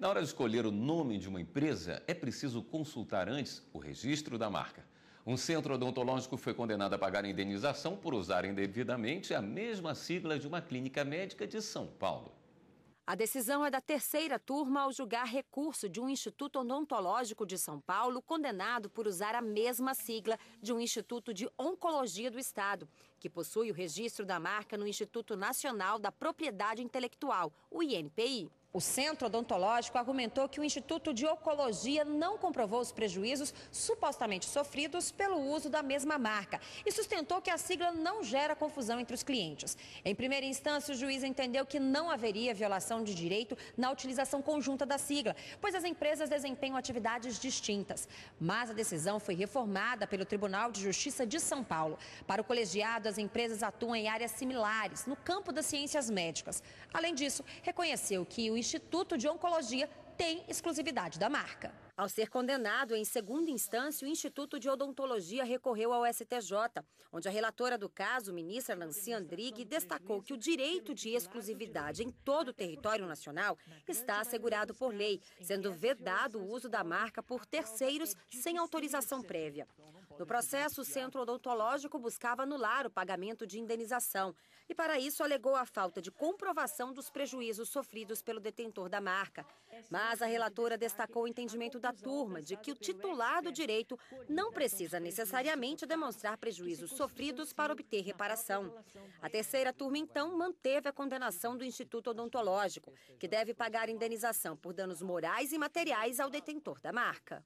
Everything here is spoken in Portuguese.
Na hora de escolher o nome de uma empresa, é preciso consultar antes o registro da marca. Um centro odontológico foi condenado a pagar indenização por usar indevidamente a mesma sigla de uma clínica médica de São Paulo. A decisão é da terceira turma ao julgar recurso de um instituto odontológico de São Paulo condenado por usar a mesma sigla de um instituto de oncologia do estado que possui o registro da marca no Instituto Nacional da Propriedade Intelectual, o INPI. O Centro Odontológico argumentou que o Instituto de Oncologia não comprovou os prejuízos supostamente sofridos pelo uso da mesma marca e sustentou que a sigla não gera confusão entre os clientes. Em primeira instância, o juiz entendeu que não haveria violação de direito na utilização conjunta da sigla, pois as empresas desempenham atividades distintas. Mas a decisão foi reformada pelo Tribunal de Justiça de São Paulo. Para o colegiado, das empresas atuam em áreas similares, no campo das ciências médicas. Além disso, reconheceu que o Instituto de Oncologia tem exclusividade da marca. Ao ser condenado em segunda instância, o Instituto de Odontologia recorreu ao STJ, onde a relatora do caso, ministra Nancy Andrighi, destacou que o direito de exclusividade em todo o território nacional está assegurado por lei, sendo vedado o uso da marca por terceiros sem autorização prévia. No processo, o centro odontológico buscava anular o pagamento de indenização e, para isso, alegou a falta de comprovação dos prejuízos sofridos pelo detentor da marca. Mas a relatora destacou o entendimento da turma de que o titular do direito não precisa necessariamente demonstrar prejuízos sofridos para obter reparação. A terceira turma, então, manteve a condenação do Instituto Odontológico, que deve pagar indenização por danos morais e materiais ao detentor da marca.